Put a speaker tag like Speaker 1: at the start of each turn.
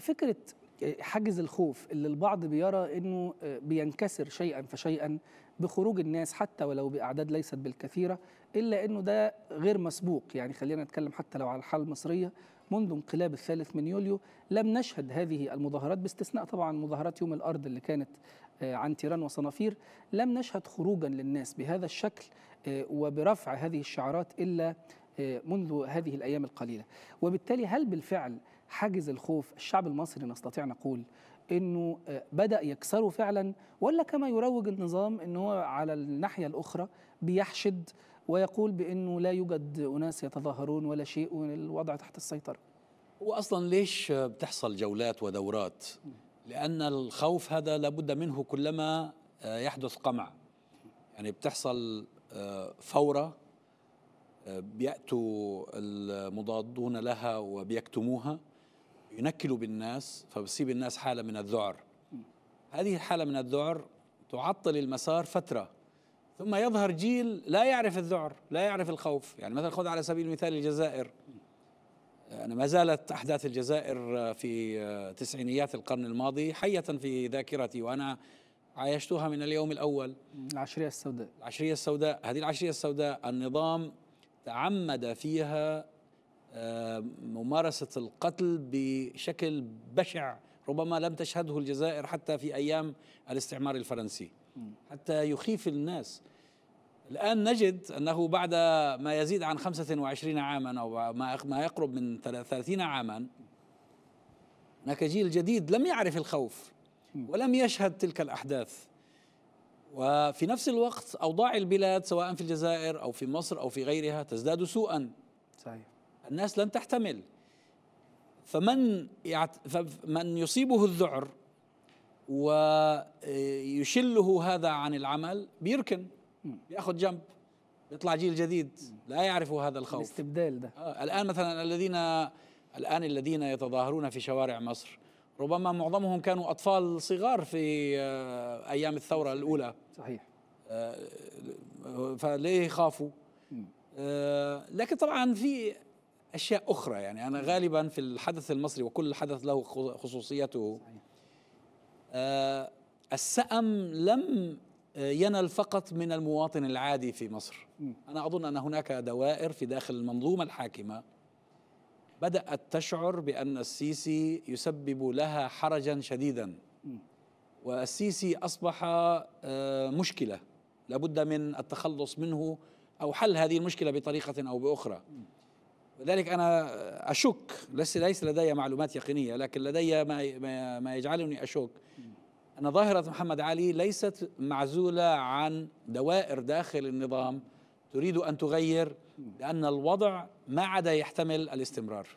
Speaker 1: فكره حاجز الخوف اللي البعض بيرى انه آه، بينكسر شيئا فشيئا بخروج الناس حتى ولو باعداد ليست بالكثيره الا انه ده غير مسبوق يعني خلينا نتكلم حتى لو على الحاله المصريه منذ انقلاب الثالث من يوليو لم نشهد هذه المظاهرات باستثناء طبعا مظاهرات يوم الارض اللي كانت آه، عن تيران وصنافير لم نشهد خروجا للناس بهذا الشكل آه، وبرفع هذه الشعارات الا آه، منذ هذه الأيام القليلة وبالتالي هل بالفعل حاجز الخوف الشعب المصري نستطيع نقول انه آه، بدا يكسره فعلا ولا كما يروج النظام أنه هو على الناحيه الاخرى بيحشد ويقول بانه لا يوجد اناس يتظاهرون ولا شيء والوضع تحت السيطره
Speaker 2: واصلا ليش بتحصل جولات ودورات لان الخوف هذا لابد منه كلما آه، يحدث قمع يعني بتحصل فوره بيأتوا المضادون لها وبيكتموها ينكلوا بالناس فبصيب الناس حالة من الذعر هذه الحالة من الذعر تعطل المسار فترة ثم يظهر جيل لا يعرف الذعر لا يعرف الخوف يعني مثلا خذ على سبيل المثال الجزائر أنا يعني ما زالت أحداث الجزائر في تسعينيات القرن الماضي حية في ذاكرتي وأنا عايشتها من اليوم الأول العشرية السوداء العشرية السوداء هذه العشرية السوداء النظام تعمد فيها آه، ممارسة القتل بشكل بشع ربما لم تشهده الجزائر حتى في أيام الاستعمار الفرنسي حتى يخيف الناس الآن نجد أنه بعد ما يزيد عن 25 عاما أو ما يقرب من 30 عاما هناك جيل جديد لم يعرف الخوف ولم يشهد تلك الأحداث وفي نفس الوقت أوضاع البلاد سواء في الجزائر أو في مصر أو في غيرها تزداد سوءا صحيح الناس لن تحتمل فمن يعت... فمن يصيبه الذعر ويشله هذا عن العمل بيركن بياخذ جنب يطلع جيل جديد لا يعرف هذا
Speaker 1: الخوف الاستبدال ده
Speaker 2: آه الان مثلا الذين الان الذين يتظاهرون في شوارع مصر ربما معظمهم كانوا أطفال صغار في آه، أيام الثورة الأولى صحيح آه، فليه خافوا آه، لكن طبعا في أشياء أخرى يعني أنا غالبا في الحدث المصري وكل حدث له خصوصيته صحيح. السأم لم ينل فقط من المواطن العادي في مصر أنا أظن أن هناك دوائر في داخل المنظومة الحاكمة بدأت تشعر بأن السيسي يسبب لها حرجا شديدا والسيسي أصبح آه، مشكلة لابد من التخلص منه أو حل هذه المشكلة بطريقة أو بأخرى لذلك أنا أشك ليس ليس لدي معلومات يقينية لكن لدي ما ما يجعلني أشك أن ظاهرة محمد علي ليست معزولة عن دوائر داخل النظام تريد أن تغير لأن الوضع ما عاد يحتمل الاستمرار